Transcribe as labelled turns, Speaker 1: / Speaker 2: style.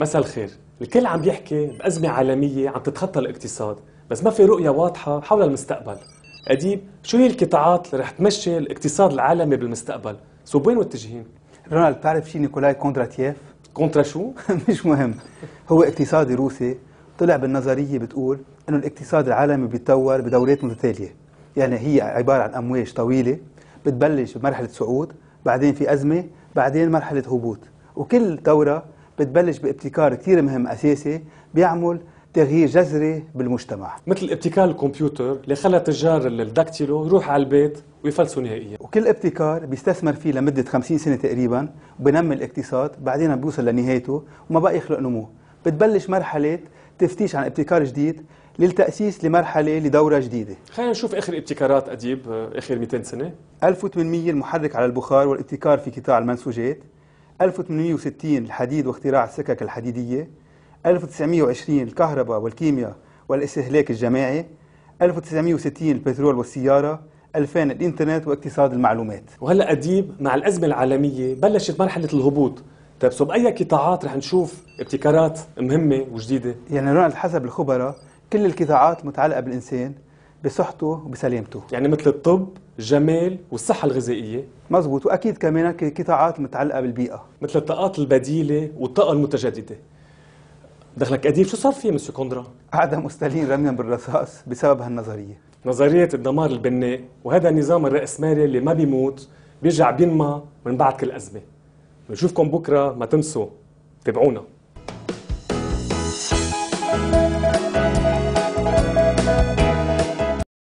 Speaker 1: مساء الخير الكل عم يحكي بأزمة عالمية عم تتخطى الاقتصاد بس ما في رؤية واضحة حول المستقبل أديب شو هي القطاعات اللي رح تمشي الاقتصاد العالمي بالمستقبل سو
Speaker 2: وين متجهين رونالد بتعرف شي نيكولاي كوندراتييف كونترا شو مش مهم هو اقتصادي روسي طلع بالنظرية بتقول انه الاقتصاد العالمي بيتطور بدورات متتالية يعني هي عبارة عن أمواج طويلة بتبلش بمرحلة صعود بعدين في أزمة بعدين مرحلة هبوط وكل دورة بتبلش بابتكار كثير مهم اساسي بيعمل تغيير جذري بالمجتمع مثل ابتكار الكمبيوتر اللي خلى تجار الداكتيلو يروح على البيت ويفلسوا نهائيا وكل ابتكار بيستثمر فيه لمدة 50 سنة تقريبا وبنمي الاقتصاد بعدين بيوصل لنهايته وما بقى يخلق نمو بتبلش مرحلة تفتيش عن ابتكار جديد للتأسيس لمرحلة لدورة جديدة خلينا نشوف آخر ابتكارات أديب آه، آخر 200 سنة 1800 المحرك على البخار والابتكار في قطاع المنسوجات 1860 الحديد واختراع السكك الحديدية 1920 الكهرباء والكيمياء والاستهلاك الجماعي 1960 البترول والسيارة 2000 الانترنت واقتصاد المعلومات وهلا اديب مع الازمه العالميه بلشت مرحله الهبوط طيب سو باي قطاعات رح نشوف ابتكارات مهمه وجديده يعني رونالد حسب الخبراء كل القطاعات المتعلقه بالانسان بصحته وبسلامته يعني مثل الطب الجمال والصحة الغذائية مزبوط وأكيد كمان قطاعات متعلقة بالبيئة مثل الطاقات البديلة والطاقة المتجددة دخلك قديم شو صار فيه مسيو كوندرا؟ قعد مستلين رميا
Speaker 1: بالرصاص بسبب هالنظرية نظرية الدمار البناء وهذا النظام الرأسمالي اللي ما بيموت بيرجع بينما من بعد كل أزمة بنشوفكم بكرة ما تنسوا تابعونا